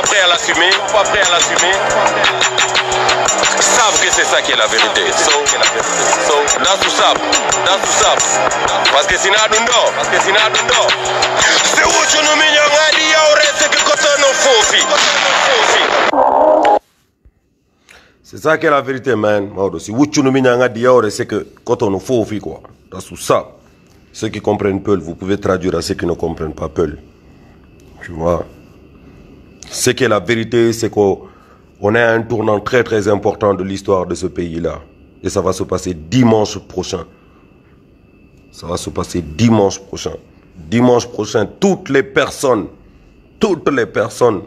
pas prêt à l'assumer, pas prêt à l'assumer, savent que c'est ça qui est la vérité. So, so, Dans tout ça, that's tout ça, Parce que sinon, adundo, parce que sinon, C'est où tu nous mets en au reste que quand on fofi. C'est ça qui est la vérité, man. Si vous avez c'est que quand on faut quoi. dans tout ça, Ceux qui comprennent Peul, vous pouvez traduire à ceux qui ne comprennent pas Peul. Tu vois ce qui est la vérité, c'est qu'on est à un tournant très très important de l'histoire de ce pays-là. Et ça va se passer dimanche prochain. Ça va se passer dimanche prochain. Dimanche prochain, toutes les personnes, toutes les personnes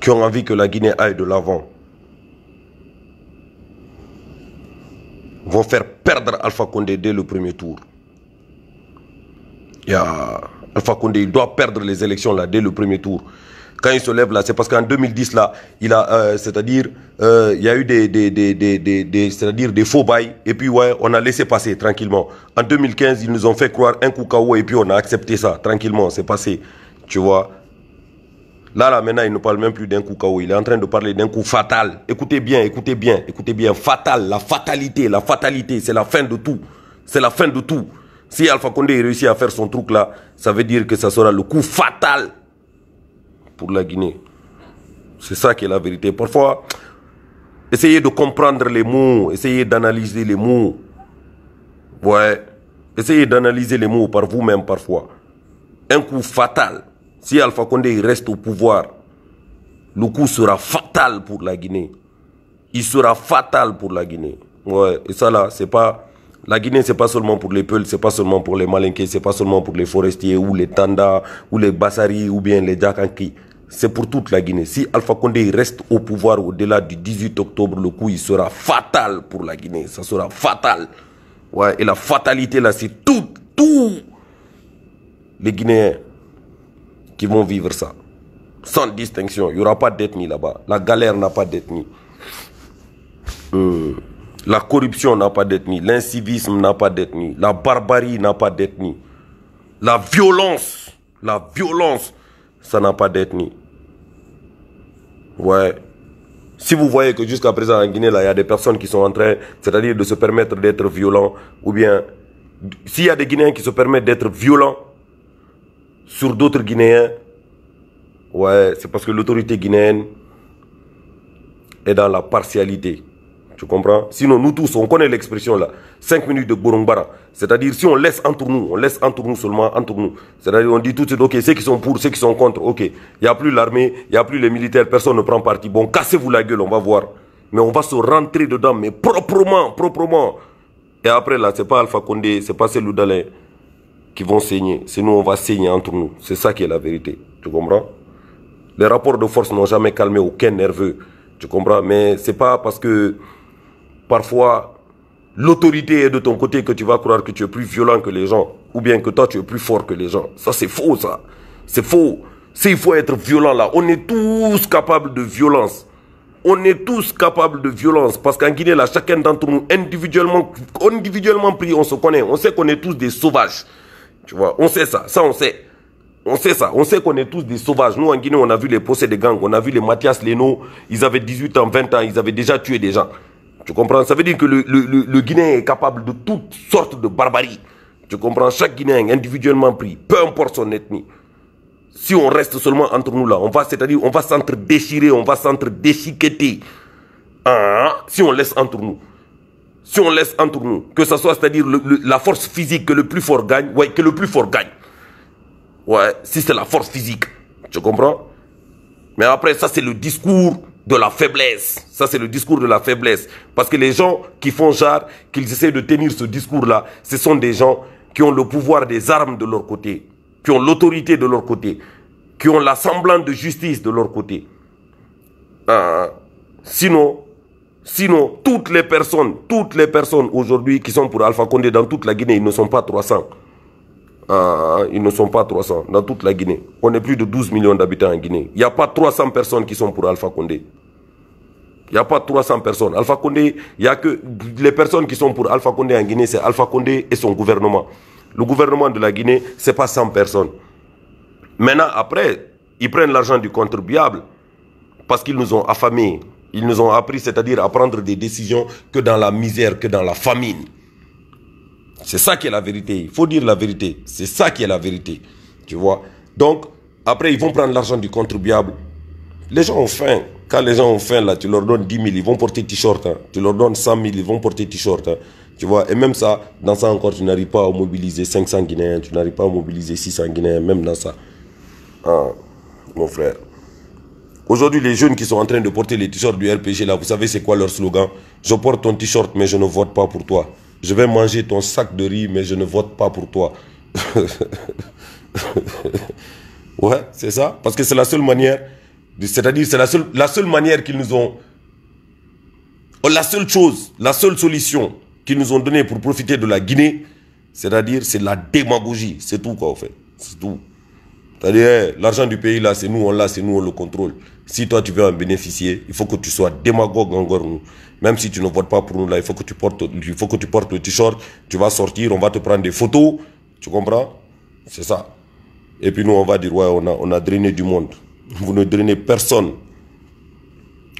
qui ont envie que la Guinée aille de l'avant vont faire perdre Alpha Condé dès le premier tour. Il y a Alpha Condé, il doit perdre les élections là dès le premier tour. Quand il se lève là, c'est parce qu'en 2010 là, il a, euh, c'est-à-dire, euh, il y a eu des, des, des, des, c'est-à-dire des faux bails et puis ouais, on a laissé passer tranquillement. En 2015, ils nous ont fait croire un coup KO et puis on a accepté ça tranquillement, c'est passé, tu vois. Là, là, maintenant, il ne parle même plus d'un coup KO. Il est en train de parler d'un coup fatal. Écoutez bien, écoutez bien, écoutez bien. Fatal, la fatalité, la fatalité, c'est la fin de tout. C'est la fin de tout. Si Alpha Condé réussit à faire son truc là, ça veut dire que ça sera le coup fatal pour la Guinée. C'est ça qui est la vérité. Parfois, essayez de comprendre les mots, essayez d'analyser les mots. Ouais, essayez d'analyser les mots par vous-même parfois. Un coup fatal. Si Alpha Condé reste au pouvoir, le coup sera fatal pour la Guinée. Il sera fatal pour la Guinée. Ouais, et ça là, c'est pas la Guinée, c'est pas seulement pour les Peuls, c'est pas seulement pour les Malinqués, c'est pas seulement pour les forestiers ou les Tanda ou les bassaris ou bien les Djakanki. C'est pour toute la Guinée. Si Alpha Condé reste au pouvoir au-delà du 18 octobre, le coup, il sera fatal pour la Guinée. Ça sera fatal. Ouais, et la fatalité, là, c'est tout, tout les Guinéens qui vont vivre ça. Sans distinction. Il n'y aura pas d'ethnie là-bas. La galère n'a pas d'ethnie. Euh. La corruption n'a pas d'ethnie, l'incivisme n'a pas d'ethnie, la barbarie n'a pas d'ethnie, la violence, la violence, ça n'a pas d'ethnie. Ouais. Si vous voyez que jusqu'à présent en Guinée, là, il y a des personnes qui sont en train, c'est-à-dire de se permettre d'être violents, ou bien, s'il y a des Guinéens qui se permettent d'être violents sur d'autres Guinéens, ouais, c'est parce que l'autorité guinéenne est dans la partialité. Tu comprends Sinon, nous tous, on connaît l'expression là. 5 minutes de Burungbara. C'est-à-dire, si on laisse entre nous, on laisse entre nous seulement, entre nous. C'est-à-dire, on dit tout de suite, ok, ceux qui sont pour, ceux qui sont contre, ok. Il n'y a plus l'armée, il n'y a plus les militaires, personne ne prend parti. Bon, cassez-vous la gueule, on va voir. Mais on va se rentrer dedans, mais proprement, proprement. Et après là, ce n'est pas Alpha Condé, n'est pas celui qui vont saigner. C'est nous, on va saigner entre nous. C'est ça qui est la vérité. Tu comprends Les rapports de force n'ont jamais calmé aucun nerveux. Tu comprends Mais c'est pas parce que Parfois, l'autorité est de ton côté que tu vas croire que tu es plus violent que les gens. Ou bien que toi, tu es plus fort que les gens. Ça, c'est faux, ça. C'est faux. C'est, il faut être violent là. On est tous capables de violence. On est tous capables de violence. Parce qu'en Guinée, là, chacun d'entre nous, individuellement, individuellement pris, on se connaît. On sait qu'on est tous des sauvages. Tu vois, on sait ça. Ça, on sait. On sait ça. On sait qu'on est tous des sauvages. Nous, en Guinée, on a vu les procès de gangs. On a vu les Mathias Leno. Ils avaient 18 ans, 20 ans. Ils avaient déjà tué des gens. Tu comprends Ça veut dire que le, le, le, Guinéen est capable de toutes sortes de barbaries. Tu comprends Chaque Guinéen individuellement pris, peu importe son ethnie. Si on reste seulement entre nous là, on va, c'est-à-dire, on va s'entre-déchirer, on va s'entre-déchiqueter. Ah, si on laisse entre nous. Si on laisse entre nous, que ce soit, c'est-à-dire, la force physique que le plus fort gagne, ouais, que le plus fort gagne. Ouais, si c'est la force physique. Tu comprends Mais après, ça, c'est le discours de la faiblesse. Ça, c'est le discours de la faiblesse. Parce que les gens qui font genre, qu'ils essaient de tenir ce discours-là, ce sont des gens qui ont le pouvoir des armes de leur côté, qui ont l'autorité de leur côté, qui ont la semblante de justice de leur côté. Ah, sinon, sinon, toutes les personnes, toutes les personnes aujourd'hui qui sont pour Alpha Condé dans toute la Guinée, ils ne sont pas 300. Ah, ils ne sont pas 300 dans toute la Guinée. On est plus de 12 millions d'habitants en Guinée. Il n'y a pas 300 personnes qui sont pour Alpha Condé. Il n'y a pas 300 personnes. Alpha Condé, il n'y a que les personnes qui sont pour Alpha Condé en Guinée, c'est Alpha Condé et son gouvernement. Le gouvernement de la Guinée, ce n'est pas 100 personnes. Maintenant, après, ils prennent l'argent du contribuable parce qu'ils nous ont affamés. Ils nous ont appris, c'est-à-dire à prendre des décisions que dans la misère, que dans la famine. C'est ça qui est la vérité. Il faut dire la vérité. C'est ça qui est la vérité. Tu vois Donc, après, ils vont prendre l'argent du contribuable. Les gens ont faim. Quand les gens ont faim, là, tu leur donnes 10 000, ils vont porter t-shirt. Hein. Tu leur donnes 100 000, ils vont porter t-shirt. Hein. Tu vois, et même ça, dans ça encore, tu n'arrives pas à mobiliser 500 Guinéens, tu n'arrives pas à mobiliser 600 Guinéens, même dans ça. Ah, mon frère. Aujourd'hui, les jeunes qui sont en train de porter les t-shirts du RPG, là, vous savez c'est quoi leur slogan Je porte ton t-shirt, mais je ne vote pas pour toi. Je vais manger ton sac de riz, mais je ne vote pas pour toi. ouais, c'est ça. Parce que c'est la seule manière. C'est-à-dire, c'est la seule, manière qu'ils nous ont. Oh, la seule chose, la seule solution qu'ils nous ont donnée pour profiter de la Guinée, c'est-à-dire, c'est la démagogie. C'est tout, quoi, en fait. C'est tout l'argent du pays, là, c'est nous, on l'a, c'est nous, on le contrôle. Si toi, tu veux en bénéficier, il faut que tu sois démagogue encore, nous. Même si tu ne votes pas pour nous, là, il faut que tu portes, il faut que tu portes le t-shirt, tu vas sortir, on va te prendre des photos. Tu comprends C'est ça. Et puis nous, on va dire, ouais, on a, on a drainé du monde. Vous ne drainez personne.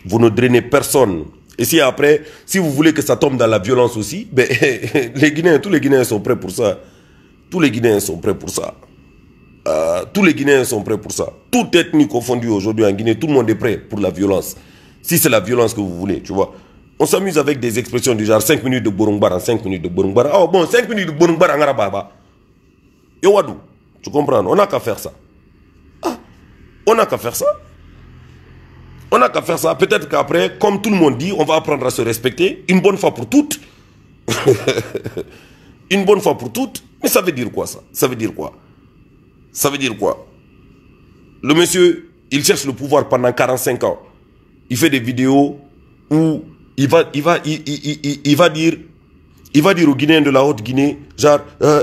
Vous ne drainez personne. Et si après, si vous voulez que ça tombe dans la violence aussi, ben, les Guinéens, tous les Guinéens sont prêts pour ça. Tous les Guinéens sont prêts pour ça. Euh, tous les Guinéens sont prêts pour ça. Toute ethnie confondue aujourd'hui en Guinée, tout le monde est prêt pour la violence. Si c'est la violence que vous voulez, tu vois. On s'amuse avec des expressions du genre 5 minutes de Borongbar en 5 minutes de Borongbar. Oh bon, 5 minutes de Borongbar en Arababa. Wadou, tu comprends, on n'a qu'à faire ça. Ah, on n'a qu'à faire ça. On n'a qu'à faire ça. Peut-être qu'après, comme tout le monde dit, on va apprendre à se respecter une bonne fois pour toutes. une bonne fois pour toutes. Mais ça veut dire quoi ça Ça veut dire quoi ça veut dire quoi Le monsieur, il cherche le pouvoir pendant 45 ans. Il fait des vidéos où il va, il va, il, va dire, il va dire aux Guinéens de la Haute-Guinée, genre, euh,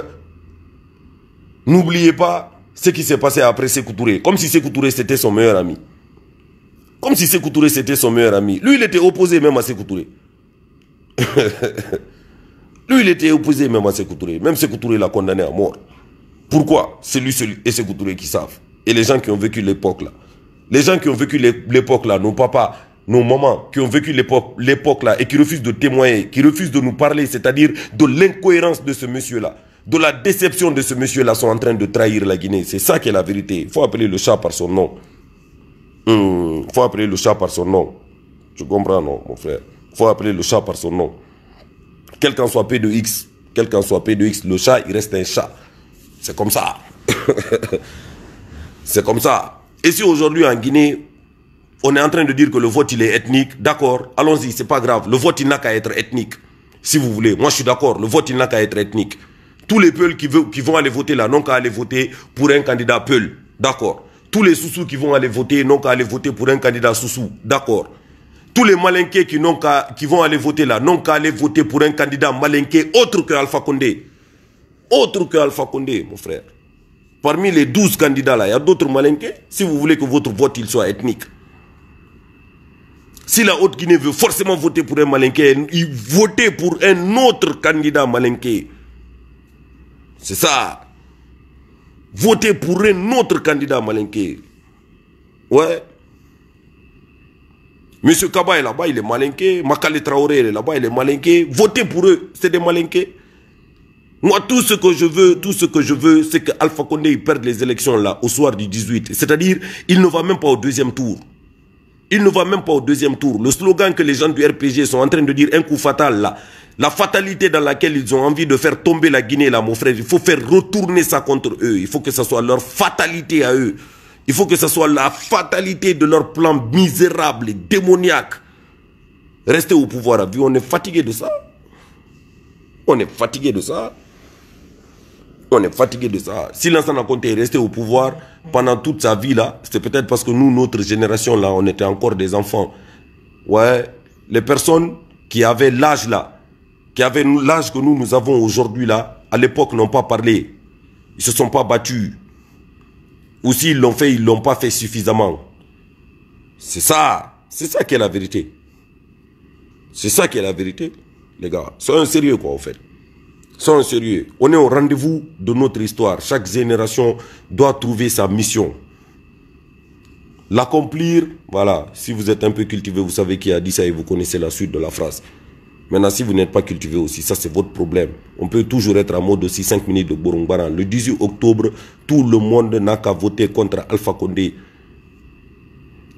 n'oubliez pas ce qui s'est passé après Sékou Comme si Sékou Touré c'était son meilleur ami. Comme si Sékou Touré c'était son meilleur ami. Lui, il était opposé même à Sékou Lui, il était opposé même à Sékou Touré. Même Sékou l'a condamné à mort. Pourquoi C'est lui et ses couturiers qui savent. Et les gens qui ont vécu l'époque là. Les gens qui ont vécu l'époque là, nos papas, nos mamans, qui ont vécu l'époque là et qui refusent de témoigner, qui refusent de nous parler, c'est-à-dire de l'incohérence de ce monsieur-là, de la déception de ce monsieur-là, sont en train de trahir la Guinée. C'est ça qui est la vérité. Il faut appeler le chat par son nom. Il hum, faut appeler le chat par son nom. Tu comprends, non, mon frère Il faut appeler le chat par son nom. Quel soit P de X, quel soit P de X, le chat, il reste un chat. C'est comme ça. c'est comme ça. Et si aujourd'hui en Guinée, on est en train de dire que le vote il est ethnique, d'accord, allons-y, c'est pas grave. Le vote il n'a qu'à être ethnique, si vous voulez. Moi je suis d'accord, le vote il n'a qu'à être ethnique. Tous les peuls qui, qui vont aller voter là n'ont qu'à aller voter pour un candidat peul, d'accord. Tous les soussous qui vont aller voter n'ont qu'à aller voter pour un candidat soussou, d'accord. Tous les malinqués qui, qui vont aller voter là n'ont qu'à aller voter pour un candidat malinqué autre que Alpha Condé autre que Alpha Condé, mon frère. Parmi les 12 candidats là, il y a d'autres malinqués. Si vous voulez que votre vote il soit ethnique. Si la Haute-Guinée veut forcément voter pour un malinqué, il voter pour un autre candidat malinqué. C'est ça. Votez pour un autre candidat malinqué. Ouais. Monsieur Kaba est là-bas, il est malinqué. Makale Traoré est là-bas, il est malinqué. Votez pour eux, c'est des malinqués. Moi, tout ce que je veux, tout ce que je veux, c'est que Alpha Condé perde les élections là, au soir du 18. C'est-à-dire, il ne va même pas au deuxième tour. Il ne va même pas au deuxième tour. Le slogan que les gens du RPG sont en train de dire, un coup fatal là, la fatalité dans laquelle ils ont envie de faire tomber la Guinée là, mon frère, il faut faire retourner ça contre eux. Il faut que ce soit leur fatalité à eux. Il faut que ce soit la fatalité de leur plan misérable et démoniaque. Rester au pouvoir à vue, on est fatigué de ça. On est fatigué de ça on est fatigué de ça. Si Lansana Conté est resté au pouvoir pendant toute sa vie là, c'est peut-être parce que nous, notre génération là, on était encore des enfants. Ouais, les personnes qui avaient l'âge là, qui avaient l'âge que nous, nous avons aujourd'hui là, à l'époque n'ont pas parlé. Ils se sont pas battus. Ou s'ils l'ont fait, ils l'ont pas fait suffisamment. C'est ça. C'est ça qui est la vérité. C'est ça qui est la vérité, les gars. C'est un sérieux quoi, en fait sans sérieux. On est au rendez-vous de notre histoire. Chaque génération doit trouver sa mission. L'accomplir, voilà, si vous êtes un peu cultivé, vous savez qui a dit ça et vous connaissez la suite de la phrase. Maintenant, si vous n'êtes pas cultivé aussi, ça c'est votre problème. On peut toujours être à mode aussi 5 minutes de Borongbaran. Le 18 octobre, tout le monde n'a qu'à voter contre Alpha Condé.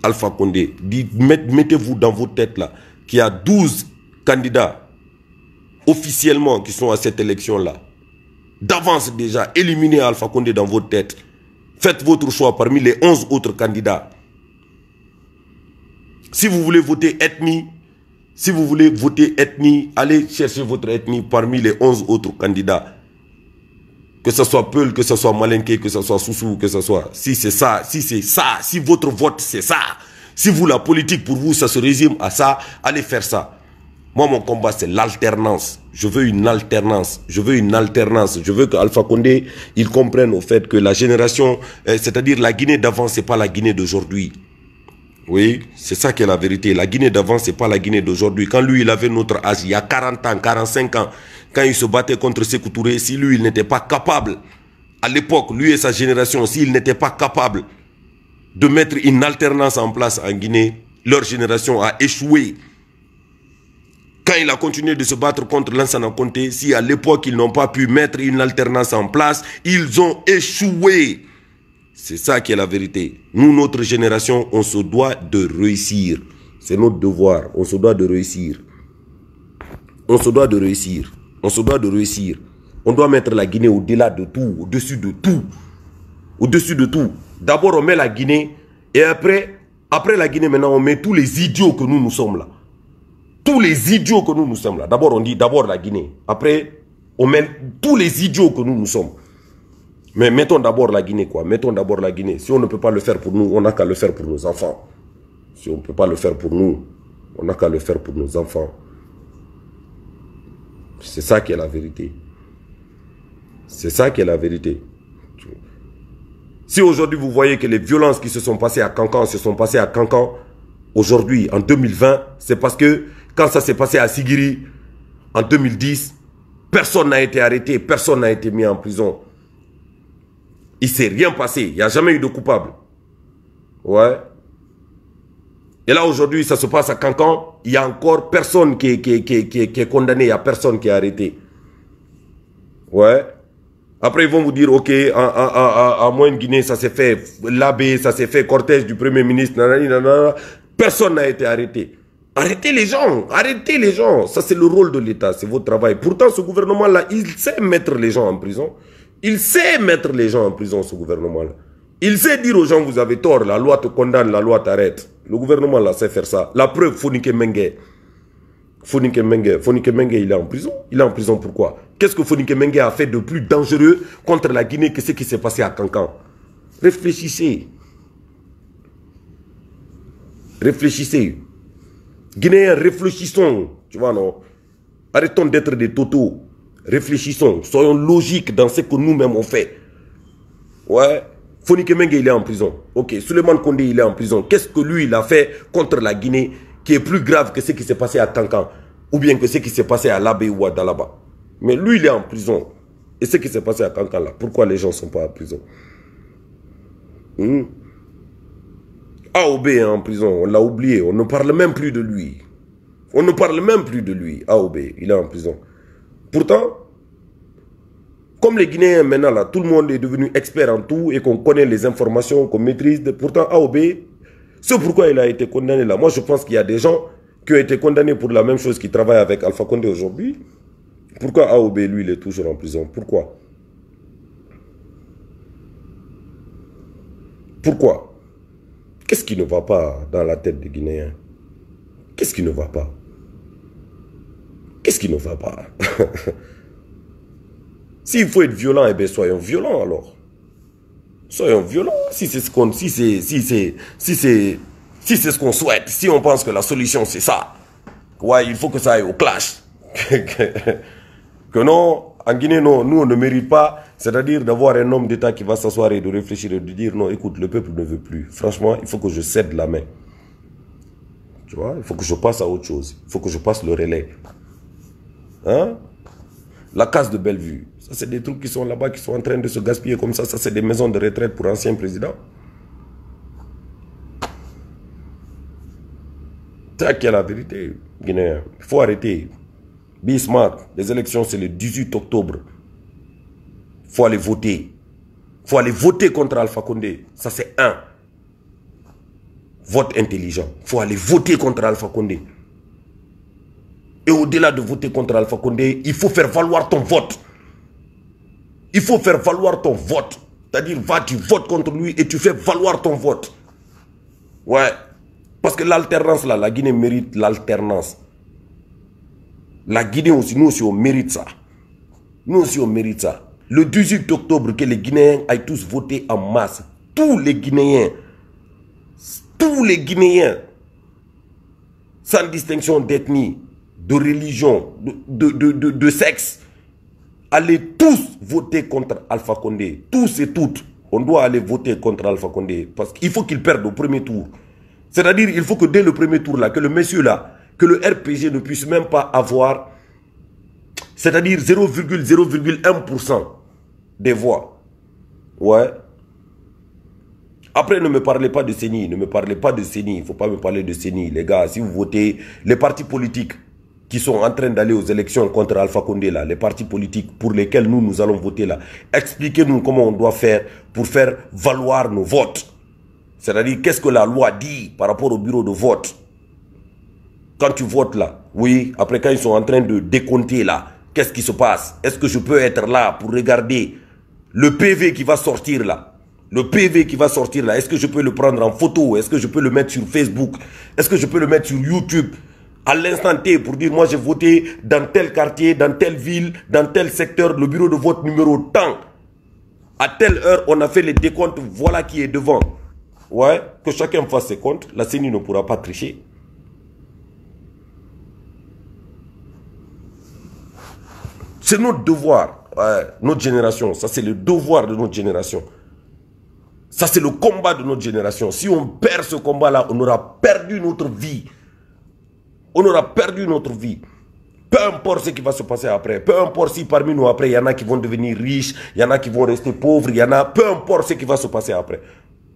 Alpha Condé, mettez-vous dans vos têtes là, qu'il y a 12 candidats officiellement qui sont à cette élection-là, d'avance déjà, éliminez Alpha Condé dans votre tête. Faites votre choix parmi les 11 autres candidats. Si vous voulez voter ethnie, si vous voulez voter ethnie, allez chercher votre ethnie parmi les 11 autres candidats. Que ce soit Peul, que ce soit Malenke, que ce soit Soussou, que ce soit... Si c'est ça, si c'est ça, si votre vote c'est ça, si vous la politique pour vous, ça se résume à ça, allez faire ça. Moi, mon combat, c'est l'alternance. Je veux une alternance. Je veux une alternance. Je veux que Alpha Condé, il comprenne au fait que la génération, euh, c'est-à-dire la Guinée d'avant, c'est pas la Guinée d'aujourd'hui. Oui, c'est ça qui est la vérité. La Guinée d'avant, c'est pas la Guinée d'aujourd'hui. Quand lui, il avait notre âge, il y a 40 ans, 45 ans, quand il se battait contre ses Touré, si lui, il n'était pas capable, à l'époque, lui et sa génération, s'il n'était pas capable de mettre une alternance en place en Guinée, leur génération a échoué quand il a continué de se battre contre Lansana compté, si à l'époque ils n'ont pas pu mettre une alternance en place, ils ont échoué. C'est ça qui est la vérité. Nous, notre génération, on se doit de réussir. C'est notre devoir. On se doit de réussir. On se doit de réussir. On se doit de réussir. On doit mettre la Guinée au-delà de tout, au-dessus de tout. Au-dessus de tout. D'abord, on met la Guinée. Et après, après la Guinée, maintenant, on met tous les idiots que nous, nous sommes là tous les idiots que nous, nous sommes là. D'abord, on dit d'abord la Guinée. Après, on met tous les idiots que nous, nous sommes. Mais mettons d'abord la Guinée, quoi. Mettons d'abord la Guinée. Si on ne peut pas le faire pour nous, on n'a qu'à le faire pour nos enfants. Si on ne peut pas le faire pour nous, on n'a qu'à le faire pour nos enfants. C'est ça qui est la vérité. C'est ça qui est la vérité. Si aujourd'hui vous voyez que les violences qui se sont passées à Cancan se sont passées à Cancan, aujourd'hui, en 2020, c'est parce que quand ça s'est passé à Sigiri en 2010, personne n'a été arrêté, personne n'a été mis en prison. Il s'est rien passé, il n'y a jamais eu de coupable. Ouais. Et là aujourd'hui, ça se passe à Cancan, il n'y a encore personne qui est, condamné, il n'y a personne qui est arrêté. Ouais. Après, ils vont vous dire, OK, à, Moyenne Guinée, ça s'est fait, l'abbé, ça s'est fait, cortège du Premier ministre, Personne n'a été arrêté. Arrêtez les gens, arrêtez les gens. Ça, c'est le rôle de l'État, c'est votre travail. Pourtant, ce gouvernement-là, il sait mettre les gens en prison. Il sait mettre les gens en prison, ce gouvernement-là. Il sait dire aux gens, vous avez tort, la loi te condamne, la loi t'arrête. Le gouvernement, là, sait faire ça. La preuve, Fonike Menge. Fonike Menge, il est en prison. Il est en prison pourquoi Qu'est-ce que Fonike Menge a fait de plus dangereux contre la Guinée que ce qui s'est passé à Cancan Réfléchissez. Réfléchissez. Guinéens, réfléchissons. Tu vois, non Arrêtons d'être des totaux. Réfléchissons. Soyons logiques dans ce que nous-mêmes on fait. Ouais. Fonike Kemenge, il est en prison. Ok. Suleiman Kondé, il est en prison. Qu'est-ce que lui, il a fait contre la Guinée qui est plus grave que ce qui s'est passé à Tancan ou bien que ce qui s'est passé à Labé ou à Dalaba Mais lui, il est en prison. Et ce qui s'est passé à Tancan, là, pourquoi les gens ne sont pas en prison hmm? A est hein, en prison, on l'a oublié, on ne parle même plus de lui. On ne parle même plus de lui, A il est en prison. Pourtant, comme les Guinéens maintenant, là, tout le monde est devenu expert en tout et qu'on connaît les informations, qu'on maîtrise. Pourtant, A ce c'est pourquoi il a été condamné là. Moi, je pense qu'il y a des gens qui ont été condamnés pour la même chose qui travaillent avec Alpha Condé aujourd'hui. Pourquoi A lui, il est toujours en prison Pourquoi Pourquoi Qu'est-ce qui ne va pas dans la tête des Guinéens Qu'est-ce qui ne va pas Qu'est-ce qui ne va pas S'il faut être violent, eh bien soyons violents alors. Soyons violents si c'est ce qu'on si c'est si si si ce qu'on souhaite, si on pense que la solution c'est ça. Ouais, il faut que ça aille au clash. que non, en Guinée non, nous on ne mérite pas c'est-à-dire d'avoir un homme d'État qui va s'asseoir et de réfléchir et de dire non, écoute, le peuple ne veut plus. Franchement, il faut que je cède la main. Tu vois, il faut que je passe à autre chose. Il faut que je passe le relais. Hein? La case de Bellevue. Ça, c'est des trucs qui sont là-bas, qui sont en train de se gaspiller comme ça. Ça, c'est des maisons de retraite pour anciens présidents. Tiens, qu'il y la vérité, Guinéen. Il faut arrêter. Bismarck, les élections, c'est le 18 octobre faut aller voter. faut aller voter contre Alpha Condé. Ça, c'est un. Vote intelligent. faut aller voter contre Alpha Condé. Et au-delà de voter contre Alpha Condé, il faut faire valoir ton vote. Il faut faire valoir ton vote. C'est-à-dire, va, tu votes contre lui et tu fais valoir ton vote. Ouais. Parce que l'alternance, là, la Guinée mérite l'alternance. La Guinée aussi, nous aussi, on mérite ça. Nous aussi, on mérite ça le 18 octobre, que les Guinéens aillent tous voter en masse. Tous les Guinéens. Tous les Guinéens. Sans distinction d'ethnie, de religion, de, de, sexe. Allez tous voter contre Alpha Condé. Tous et toutes. On doit aller voter contre Alpha Condé. Parce qu'il faut qu'il perde au premier tour. C'est-à-dire, il faut que dès le premier tour, là, que le monsieur, là, que le RPG ne puisse même pas avoir c'est-à-dire 0,0,1% des voix. Ouais. Après, ne me parlez pas de CENI, ne me parlez pas de CENI, il ne faut pas me parler de CENI, les gars. Si vous votez les partis politiques qui sont en train d'aller aux élections contre Alpha Condé, là, les partis politiques pour lesquels nous, nous allons voter là, expliquez-nous comment on doit faire pour faire valoir nos votes. C'est-à-dire, qu'est-ce que la loi dit par rapport au bureau de vote Quand tu votes là, oui, après quand ils sont en train de décompter là, Qu'est-ce qui se passe Est-ce que je peux être là pour regarder le PV qui va sortir là le PV qui va sortir là, est-ce que je peux le prendre en photo Est-ce que je peux le mettre sur Facebook Est-ce que je peux le mettre sur YouTube à l'instant T pour dire moi j'ai voté dans tel quartier, dans telle ville, dans tel secteur, le bureau de vote numéro tant. À telle heure, on a fait les décomptes, voilà qui est devant. Ouais, que chacun fasse ses comptes, la CENI ne pourra pas tricher. C'est notre devoir, notre génération. Ça, c'est le devoir de notre génération. Ça, c'est le combat de notre génération. Si on perd ce combat-là, on aura perdu notre vie. On aura perdu notre vie. Peu importe ce qui va se passer après. Peu importe si parmi nous après, il y en a qui vont devenir riches, il y en a qui vont rester pauvres, il y en a... Peu importe ce qui va se passer après.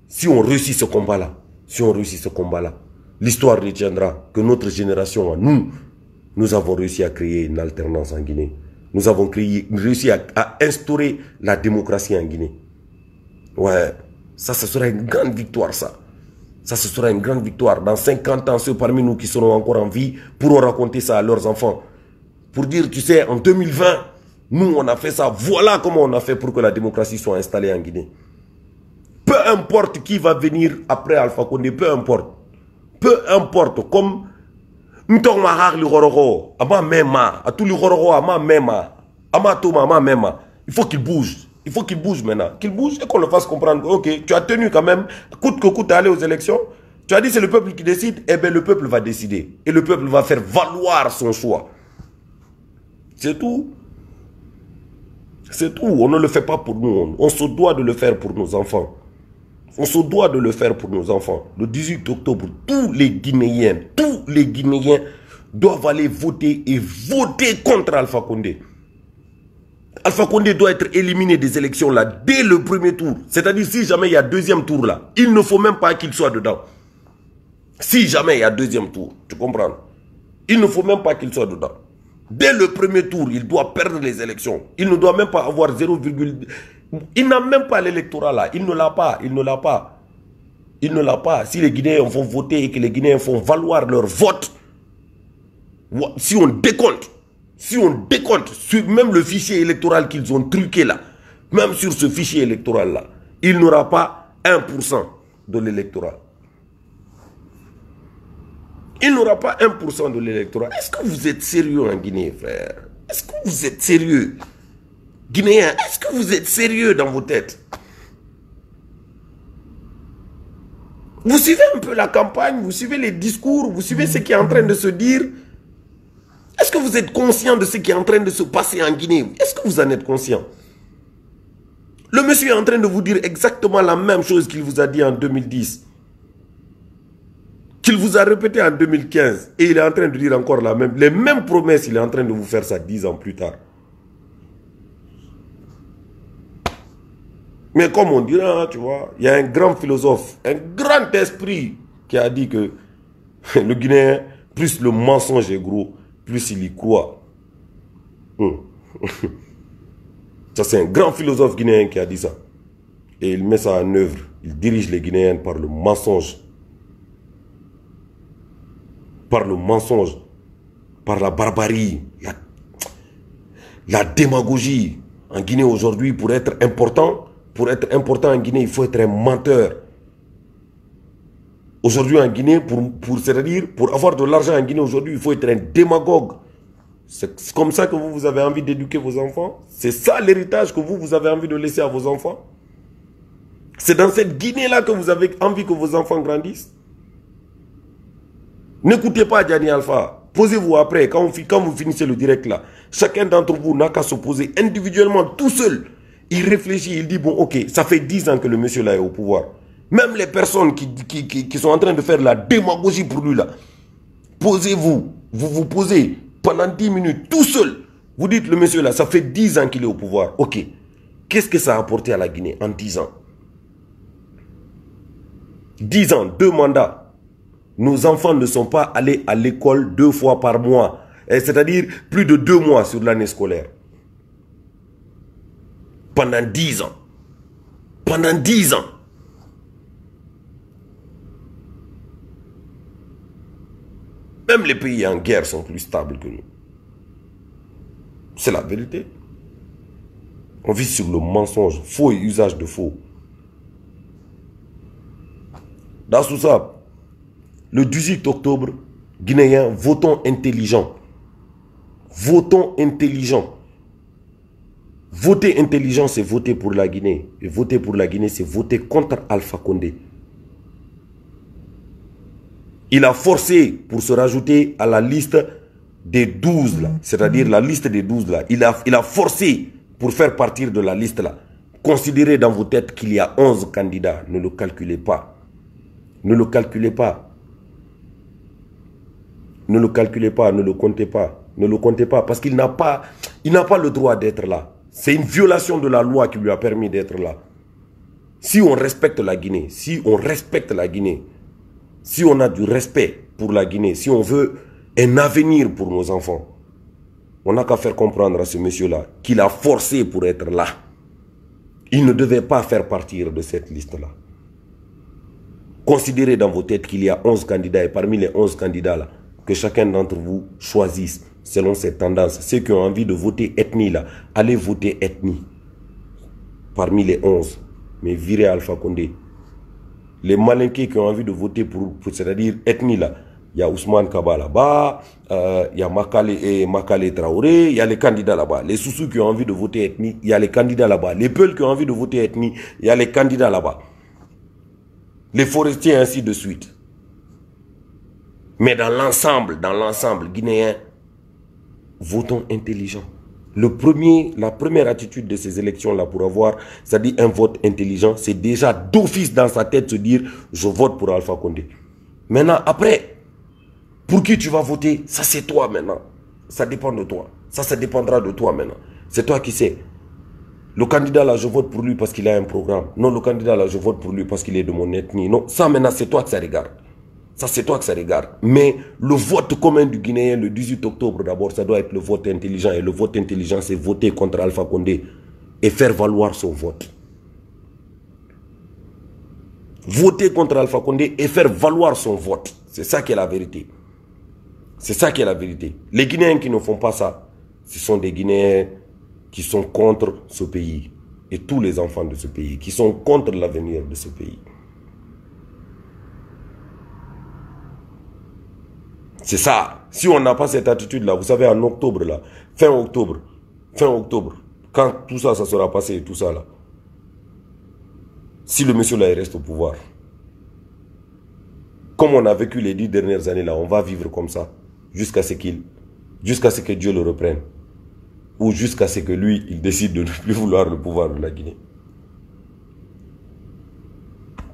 Si on réussit ce combat-là, si on réussit ce combat-là, l'histoire retiendra que notre génération, nous, nous avons réussi à créer une alternance en Guinée nous avons créé, réussi à, à, instaurer la démocratie en Guinée. Ouais, ça, ce sera une grande victoire, ça. Ça, ce sera une grande victoire. Dans 50 ans, ceux parmi nous qui seront encore en vie pourront raconter ça à leurs enfants. Pour dire, tu sais, en 2020, nous, on a fait ça. Voilà comment on a fait pour que la démocratie soit installée en Guinée. Peu importe qui va venir après Alpha Condé, peu importe. Peu importe, comme ma il faut qu'il bouge il faut qu'il bouge maintenant qu'il bouge et qu'on le fasse comprendre ok tu as tenu quand même coûte que coûte es allé aux élections tu as dit c'est le peuple qui décide eh bien le peuple va décider et le peuple va faire valoir son choix c'est tout c'est tout on ne le fait pas pour nous on se doit de le faire pour nos enfants on se doit de le faire pour nos enfants. Le 18 octobre, tous les Guinéens, tous les Guinéens doivent aller voter et voter contre Alpha Condé. Alpha Condé doit être éliminé des élections là dès le premier tour. C'est-à-dire si jamais il y a deuxième tour là, il ne faut même pas qu'il soit dedans. Si jamais il y a deuxième tour, tu comprends Il ne faut même pas qu'il soit dedans. Dès le premier tour, il doit perdre les élections. Il ne doit même pas avoir 0,2... Il n'a même pas l'électorat là. Il ne l'a pas. Il ne l'a pas. Il ne l'a pas. Si les Guinéens vont voter et que les Guinéens font valoir leur vote, si on décompte, si on décompte, sur même le fichier électoral qu'ils ont truqué là, même sur ce fichier électoral là, il n'aura pas 1% de l'électorat. Il n'aura pas 1% de l'électorat. Est-ce que vous êtes sérieux en Guinée, frère Est-ce que vous êtes sérieux Guinéens, est-ce que vous êtes sérieux dans vos têtes Vous suivez un peu la campagne, vous suivez les discours, vous suivez ce qui est en train de se dire. Est-ce que vous êtes conscient de ce qui est en train de se passer en Guinée Est-ce que vous en êtes conscient Le monsieur est en train de vous dire exactement la même chose qu'il vous a dit en 2010, qu'il vous a répété en 2015, et il est en train de dire encore la même, les mêmes promesses, il est en train de vous faire ça dix ans plus tard. Mais comme on dirait, hein, tu vois, il y a un grand philosophe, un grand esprit qui a dit que le Guinéen, plus le mensonge est gros, plus il y croit. Hum. Ça, c'est un grand philosophe guinéen qui a dit ça. Et il met ça en œuvre. Il dirige les Guinéens par le mensonge. Par le mensonge. Par la barbarie. La, la démagogie. En Guinée aujourd'hui, pour être important, pour être important en Guinée, il faut être un menteur. Aujourd'hui en Guinée, pour, pour, dire pour avoir de l'argent en Guinée aujourd'hui, il faut être un démagogue. C'est comme ça que vous, avez envie d'éduquer vos enfants C'est ça l'héritage que vous, vous avez envie de laisser à vos enfants C'est dans cette Guinée-là que vous avez envie que vos enfants grandissent N'écoutez pas Gianni Alpha. Posez-vous après, quand, quand vous finissez le direct là. Chacun d'entre vous n'a qu'à se poser individuellement, tout seul, il réfléchit, il dit, bon, ok, ça fait 10 ans que le monsieur là est au pouvoir. Même les personnes qui, qui, sont en train de faire la démagogie pour lui là, posez-vous, vous vous posez pendant 10 minutes tout seul. Vous dites, le monsieur là, ça fait 10 ans qu'il est au pouvoir. Ok, qu'est-ce que ça a apporté à la Guinée en 10 ans 10 ans, deux mandats. Nos enfants ne sont pas allés à l'école deux fois par mois. C'est-à-dire plus de deux mois sur l'année scolaire pendant dix ans. Pendant dix ans. Même les pays en guerre sont plus stables que nous. C'est la vérité. On vit sur le mensonge, faux et usage de faux. Dans tout ça, le 18 octobre, Guinéens, votons intelligent. Votons intelligent. Voter intelligent, c'est voter pour la Guinée. Et voter pour la Guinée, c'est voter contre Alpha Condé. Il a forcé pour se rajouter à la liste des 12, c'est-à-dire la liste des 12, là. Il a, il a forcé pour faire partir de la liste, là. Considérez dans vos têtes qu'il y a 11 candidats. Ne le calculez pas. Ne le calculez pas. Ne le calculez pas, ne le comptez pas. Ne le comptez pas parce qu'il n'a pas, n'a pas le droit d'être là. C'est une violation de la loi qui lui a permis d'être là. Si on respecte la Guinée, si on respecte la Guinée, si on a du respect pour la Guinée, si on veut un avenir pour nos enfants, on n'a qu'à faire comprendre à ce monsieur-là qu'il a forcé pour être là. Il ne devait pas faire partir de cette liste-là. Considérez dans vos têtes qu'il y a 11 candidats et parmi les 11 candidats-là, que chacun d'entre vous choisisse selon cette tendance. Ceux qui ont envie de voter ethnie, là, allez voter ethnie parmi les 11. Mais virez Alpha Condé. Les malinqués qui ont envie de voter pour, c'est-à-dire ethnie, là, il y a Ousmane Kaba là-bas, euh, il y a Makale, Traoré, il y a les candidats là-bas. Les Soussous qui ont envie de voter ethnie, il y a les candidats là-bas. Les Peuls qui ont envie de voter ethnie, il y a les candidats là-bas. Les forestiers, ainsi de suite. Mais dans l'ensemble, dans l'ensemble guinéen, votons intelligent. Le premier, la première attitude de ces élections-là pour avoir, c'est-à-dire un vote intelligent, c'est déjà d'office dans sa tête se dire, je vote pour Alpha Condé. Maintenant, après, pour qui tu vas voter, ça c'est toi maintenant. Ça dépend de toi. Ça, ça dépendra de toi maintenant. C'est toi qui sais. Le candidat là, je vote pour lui parce qu'il a un programme. Non, le candidat là, je vote pour lui parce qu'il est de mon ethnie. Non, ça maintenant, c'est toi que ça regarde. Ça, c'est toi que ça regarde. Mais le vote commun du Guinéen le 18 octobre, d'abord, ça doit être le vote intelligent. Et le vote intelligent, c'est voter contre Alpha Condé et faire valoir son vote. Voter contre Alpha Condé et faire valoir son vote. C'est ça qui est la vérité. C'est ça qui est la vérité. Les Guinéens qui ne font pas ça, ce sont des Guinéens qui sont contre ce pays. Et tous les enfants de ce pays, qui sont contre l'avenir de ce pays. C'est ça. Si on n'a pas cette attitude-là, vous savez, en octobre, là, fin octobre, fin octobre, quand tout ça, ça sera passé et tout ça, là, si le monsieur là, il reste au pouvoir, comme on a vécu les dix dernières années là, on va vivre comme ça jusqu'à ce qu'il, jusqu'à ce que Dieu le reprenne, ou jusqu'à ce que lui, il décide de ne plus vouloir le pouvoir de la Guinée.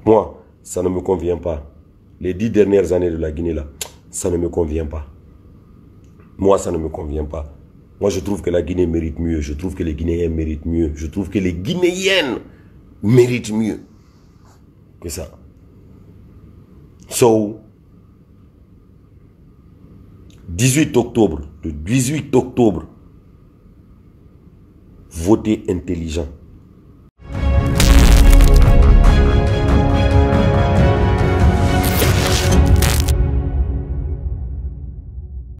Moi, ça ne me convient pas. Les dix dernières années de la Guinée là, ça ne me convient pas. Moi, ça ne me convient pas. Moi, je trouve que la Guinée mérite mieux. Je trouve que les Guinéens méritent mieux. Je trouve que les Guinéennes méritent mieux que ça. So, 18 octobre, le 18 octobre, votez intelligent.